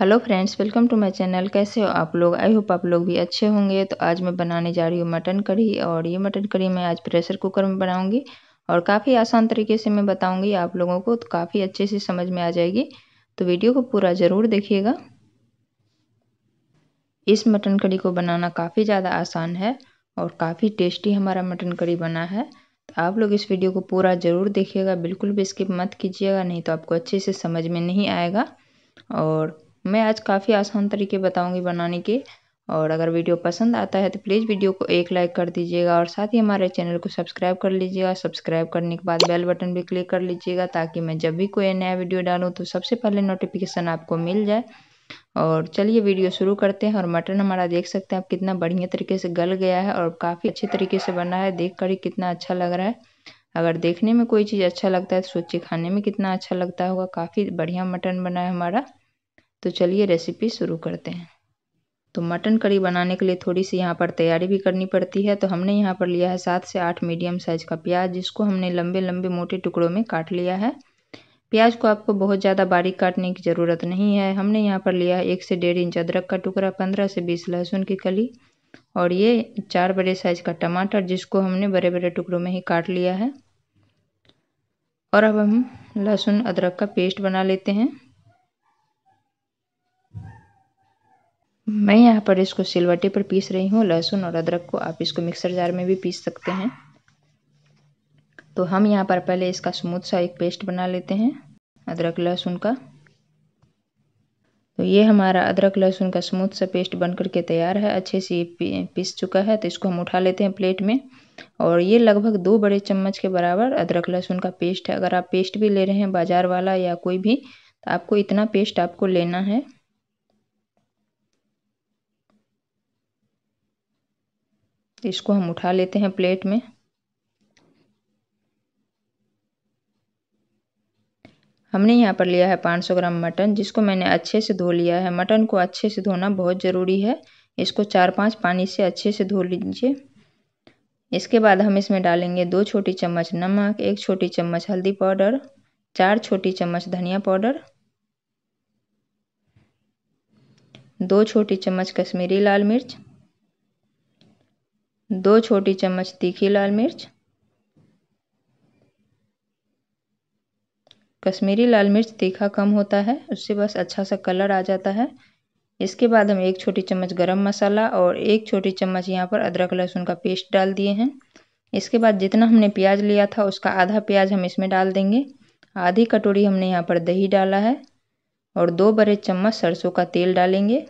hello friends welcome to my channel कैसे हो आप लोग आई होप आप लोग भी अच्छे होंगे तो आज मैं बनाने जा रही हूँ मटन करी और ये मटन करी मैं आज प्रेशर कुकर में बनाऊँगी और काफ़ी आसान तरीके से मैं बताऊँगी आप लोगों को तो काफ़ी अच्छे से समझ में आ जाएगी तो वीडियो को पूरा ज़रूर देखिएगा इस मटन करी को बनाना काफ़ी ज़्यादा आसान है और काफ़ी टेस्टी हमारा मटन करी बना है तो आप लोग इस वीडियो को पूरा ज़रूर देखिएगा बिल्कुल भी स्किप मत कीजिएगा नहीं तो आपको अच्छे से समझ में नहीं आएगा और मैं आज काफ़ी आसान तरीके बताऊंगी बनाने के और अगर वीडियो पसंद आता है तो प्लीज़ वीडियो को एक लाइक कर दीजिएगा और साथ ही हमारे चैनल को सब्सक्राइब कर लीजिएगा सब्सक्राइब करने के बाद बेल बटन भी क्लिक कर लीजिएगा ताकि मैं जब भी कोई नया वीडियो डालूँ तो सबसे पहले नोटिफिकेशन आपको मिल जाए और चलिए वीडियो शुरू करते हैं और मटन हमारा देख सकते हैं आप कितना बढ़िया तरीके से गल गया है और काफ़ी अच्छे तरीके से बना है देख कर ही कितना अच्छा लग रहा है अगर देखने में कोई चीज़ अच्छा लगता है तो सोचिए खाने में कितना अच्छा लगता होगा काफ़ी बढ़िया मटन बना है हमारा तो चलिए रेसिपी शुरू करते हैं तो मटन करी बनाने के लिए थोड़ी सी यहाँ पर तैयारी भी करनी पड़ती है तो हमने यहाँ पर लिया है सात से आठ मीडियम साइज़ का प्याज जिसको हमने लंबे लंबे मोटे टुकड़ों में काट लिया है प्याज को आपको बहुत ज़्यादा बारीक काटने की ज़रूरत नहीं है हमने यहाँ पर लिया है एक से डेढ़ इंच अदरक का टुकड़ा पंद्रह से बीस लहसुन की कली और ये चार बड़े साइज का टमाटर जिसको हमने बड़े बड़े टुकड़ों में ही काट लिया है और अब हम लहसुन अदरक का पेस्ट बना लेते हैं मैं यहाँ पर इसको सिलवटे पर पीस रही हूँ लहसुन और अदरक को आप इसको मिक्सर जार में भी पीस सकते हैं तो हम यहाँ पर पहले इसका स्मूथ सा एक पेस्ट बना लेते हैं अदरक लहसुन का तो ये हमारा अदरक लहसुन का स्मूथ सा पेस्ट बन करके तैयार है अच्छे से पीस चुका है तो इसको हम उठा लेते हैं प्लेट में और ये लगभग दो बड़े चम्मच के बराबर अदरक लहसुन का पेस्ट है अगर आप पेस्ट भी ले रहे हैं बाजार वाला या कोई भी तो आपको इतना पेस्ट आपको लेना है इसको हम उठा लेते हैं प्लेट में हमने यहाँ पर लिया है 500 ग्राम मटन जिसको मैंने अच्छे से धो लिया है मटन को अच्छे से धोना बहुत ज़रूरी है इसको चार पांच पानी से अच्छे से धो लीजिए इसके बाद हम इसमें डालेंगे दो छोटी चम्मच नमक एक छोटी चम्मच हल्दी पाउडर चार छोटी चम्मच धनिया पाउडर दो छोटी चम्मच कश्मीरी लाल मिर्च दो छोटी चम्मच तीखी लाल मिर्च कश्मीरी लाल मिर्च तीखा कम होता है उससे बस अच्छा सा कलर आ जाता है इसके बाद हम एक छोटी चम्मच गरम मसाला और एक छोटी चम्मच यहाँ पर अदरक लहसुन का पेस्ट डाल दिए हैं इसके बाद जितना हमने प्याज लिया था उसका आधा प्याज हम इसमें डाल देंगे आधी कटोरी हमने यहाँ पर दही डाला है और दो बड़े चम्मच सरसों का तेल डालेंगे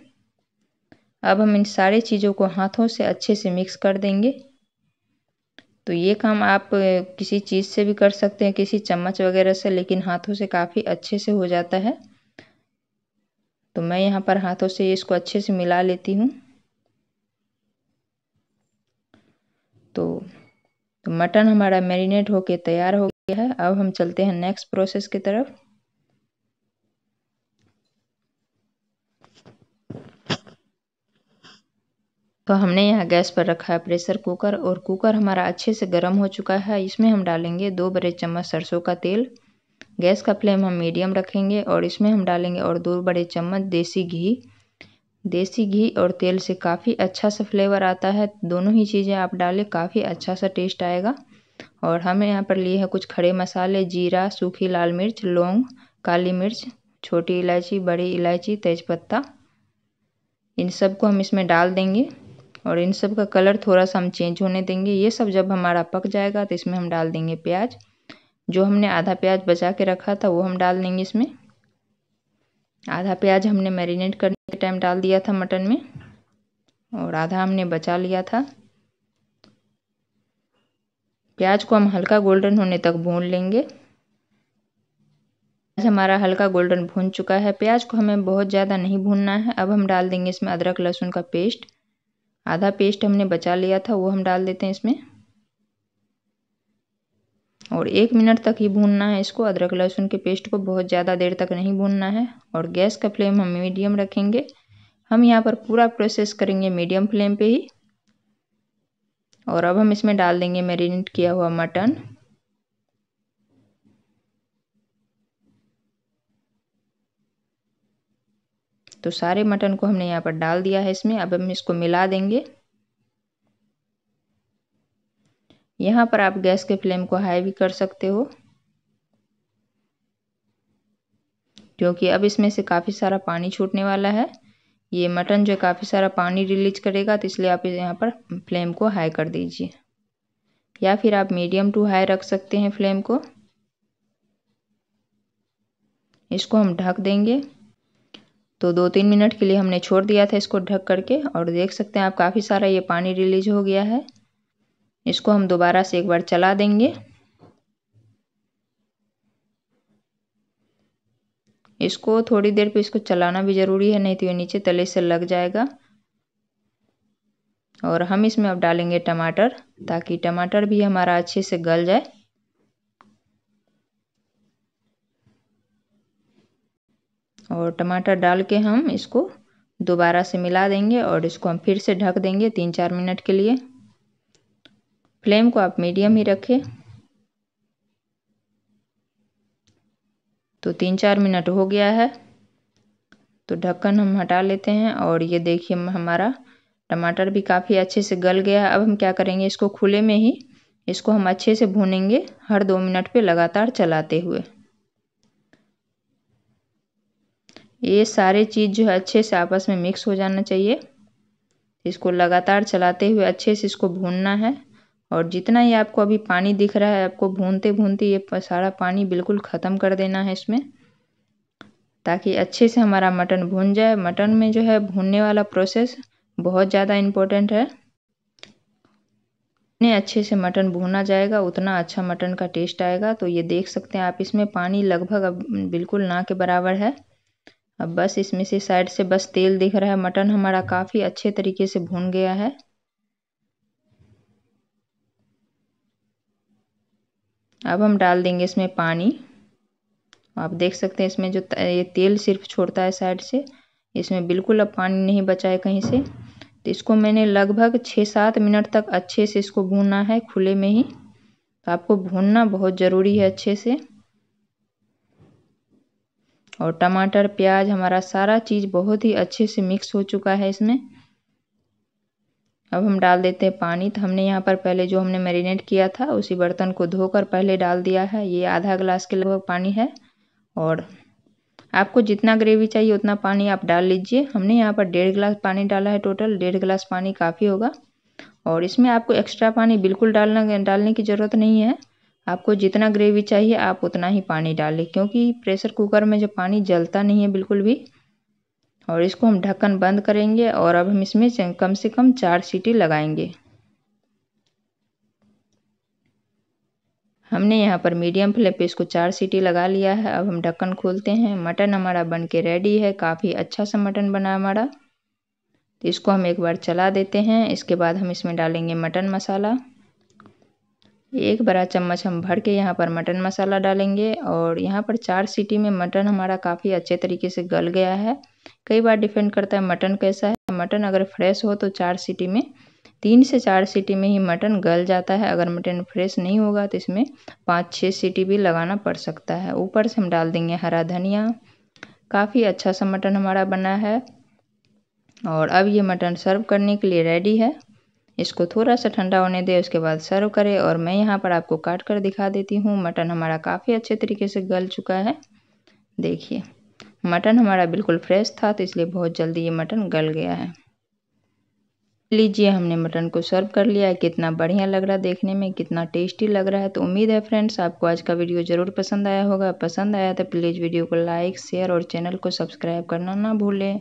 अब हम इन सारे चीज़ों को हाथों से अच्छे से मिक्स कर देंगे तो ये काम आप किसी चीज़ से भी कर सकते हैं किसी चम्मच वगैरह से लेकिन हाथों से काफ़ी अच्छे से हो जाता है तो मैं यहाँ पर हाथों से इसको अच्छे से मिला लेती हूँ तो तो मटन हमारा मैरिनेट होके तैयार हो गया है अब हम चलते हैं नेक्स्ट प्रोसेस की तरफ तो हमने यहाँ गैस पर रखा है प्रेशर कुकर और कुकर हमारा अच्छे से गर्म हो चुका है इसमें हम डालेंगे दो बड़े चम्मच सरसों का तेल गैस का फ्लेम हम मीडियम रखेंगे और इसमें हम डालेंगे और दो बड़े चम्मच देसी घी देसी घी और तेल से काफ़ी अच्छा सा फ्लेवर आता है दोनों ही चीज़ें आप डालें काफ़ी अच्छा सा टेस्ट आएगा और हमें यहाँ पर लिए हैं कुछ खड़े मसाले जीरा सूखी लाल मिर्च लौंग काली मिर्च छोटी इलायची बड़ी इलायची तेज़पत्ता इन सबको हम इसमें डाल देंगे और इन सब का कलर थोड़ा सा हम चेंज होने देंगे ये सब जब हमारा पक जाएगा तो इसमें हम डाल देंगे प्याज जो हमने आधा प्याज बचा के रखा था वो हम डाल देंगे इसमें आधा प्याज हमने मैरिनेट करने के टाइम डाल दिया था मटन में और आधा हमने बचा लिया था प्याज को हम हल्का गोल्डन होने तक भून लेंगे आज हमारा हल्का गोल्डन भून चुका है प्याज को हमें बहुत ज़्यादा नहीं भूनना है अब हम डाल देंगे इसमें अदरक लहसुन का पेस्ट आधा पेस्ट हमने बचा लिया था वो हम डाल देते हैं इसमें और एक मिनट तक ही भूनना है इसको अदरक लहसुन के पेस्ट को बहुत ज़्यादा देर तक नहीं भूनना है और गैस का फ्लेम हम मीडियम रखेंगे हम यहाँ पर पूरा प्रोसेस करेंगे मीडियम फ्लेम पे ही और अब हम इसमें डाल देंगे मैरिनेट किया हुआ मटन तो सारे मटन को हमने यहाँ पर डाल दिया है इसमें अब हम इसको मिला देंगे यहाँ पर आप गैस के फ्लेम को हाई भी कर सकते हो क्योंकि अब इसमें से काफ़ी सारा पानी छूटने वाला है ये मटन जो काफ़ी सारा पानी रिलीज करेगा तो इसलिए आप यहाँ पर फ्लेम को हाई कर दीजिए या फिर आप मीडियम टू हाई रख सकते हैं फ्लेम को इसको हम ढक देंगे तो दो तीन मिनट के लिए हमने छोड़ दिया था इसको ढक करके और देख सकते हैं आप काफ़ी सारा ये पानी रिलीज हो गया है इसको हम दोबारा से एक बार चला देंगे इसको थोड़ी देर पे इसको चलाना भी ज़रूरी है नहीं तो ये नीचे तले से लग जाएगा और हम इसमें अब डालेंगे टमाटर ताकि टमाटर भी हमारा अच्छे से गल जाए और टमाटर डाल के हम इसको दोबारा से मिला देंगे और इसको हम फिर से ढक देंगे तीन चार मिनट के लिए फ्लेम को आप मीडियम ही रखें तो तीन चार मिनट हो गया है तो ढक्कन हम हटा लेते हैं और ये देखिए हमारा टमाटर भी काफ़ी अच्छे से गल गया है अब हम क्या करेंगे इसको खुले में ही इसको हम अच्छे से भूनेंगे हर दो मिनट पे लगातार चलाते हुए ये सारे चीज़ जो है अच्छे से आपस में मिक्स हो जाना चाहिए इसको लगातार चलाते हुए अच्छे से इसको भूनना है और जितना ये आपको अभी पानी दिख रहा है आपको भूनते भूनते ये सारा पानी बिल्कुल ख़त्म कर देना है इसमें ताकि अच्छे से हमारा मटन भून जाए मटन में जो है भूनने वाला प्रोसेस बहुत ज़्यादा इम्पोर्टेंट है जितने अच्छे से मटन भूना जाएगा उतना अच्छा मटन का टेस्ट आएगा तो ये देख सकते हैं आप इसमें पानी लगभग अब बिल्कुल ना के बराबर है अब बस इसमें से साइड से बस तेल दिख रहा है मटन हमारा काफ़ी अच्छे तरीके से भून गया है अब हम डाल देंगे इसमें पानी आप देख सकते हैं इसमें जो ये तेल सिर्फ छोड़ता है साइड से इसमें बिल्कुल अब पानी नहीं बचा है कहीं से तो इसको मैंने लगभग छः सात मिनट तक अच्छे से इसको भूनना है खुले में ही तो आपको भूनना बहुत ज़रूरी है अच्छे से और टमाटर प्याज हमारा सारा चीज़ बहुत ही अच्छे से मिक्स हो चुका है इसमें अब हम डाल देते हैं पानी तो हमने यहाँ पर पहले जो हमने मैरिनेट किया था उसी बर्तन को धोकर पहले डाल दिया है ये आधा गिलास के लगभग पानी है और आपको जितना ग्रेवी चाहिए उतना पानी आप डाल लीजिए हमने यहाँ पर डेढ़ गिलास पानी डाला है टोटल डेढ़ गिलास पानी काफ़ी होगा और इसमें आपको एक्स्ट्रा पानी बिल्कुल डालना डालने की ज़रूरत नहीं है आपको जितना ग्रेवी चाहिए आप उतना ही पानी डालें क्योंकि प्रेशर कुकर में जो पानी जलता नहीं है बिल्कुल भी और इसको हम ढक्कन बंद करेंगे और अब हम इसमें कम से कम चार सीटी लगाएंगे हमने यहाँ पर मीडियम फ्लेम पे इसको चार सीटी लगा लिया है अब हम ढक्कन खोलते हैं मटन हमारा बन के रेडी है काफ़ी अच्छा सा मटन बना हमारा तो इसको हम एक बार चला देते हैं इसके बाद हम इसमें डालेंगे मटन मसाला एक बड़ा चम्मच हम भर के यहाँ पर मटन मसाला डालेंगे और यहाँ पर चार सीटी में मटन हमारा काफ़ी अच्छे तरीके से गल गया है कई बार डिपेंड करता है मटन कैसा है मटन अगर फ्रेश हो तो चार सीटी में तीन से चार सीटी में ही मटन गल जाता है अगर मटन फ्रेश नहीं होगा तो इसमें पाँच छः सीटी भी लगाना पड़ सकता है ऊपर से हम डाल देंगे हरा धनिया काफ़ी अच्छा सा मटन हमारा बना है और अब ये मटन सर्व करने के लिए रेडी है इसको थोड़ा सा ठंडा होने दें उसके बाद सर्व करें और मैं यहाँ पर आपको काट कर दिखा देती हूँ मटन हमारा काफ़ी अच्छे तरीके से गल चुका है देखिए मटन हमारा बिल्कुल फ्रेश था तो इसलिए बहुत जल्दी ये मटन गल गया है लीजिए हमने मटन को सर्व कर लिया है कितना बढ़िया लग रहा है देखने में कितना टेस्टी लग रहा है तो उम्मीद है फ्रेंड्स आपको आज का वीडियो ज़रूर पसंद आया होगा पसंद आया तो प्लीज़ वीडियो को लाइक शेयर और चैनल को सब्सक्राइब करना ना भूलें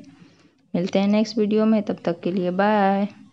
मिलते हैं नेक्स्ट वीडियो में तब तक के लिए बाय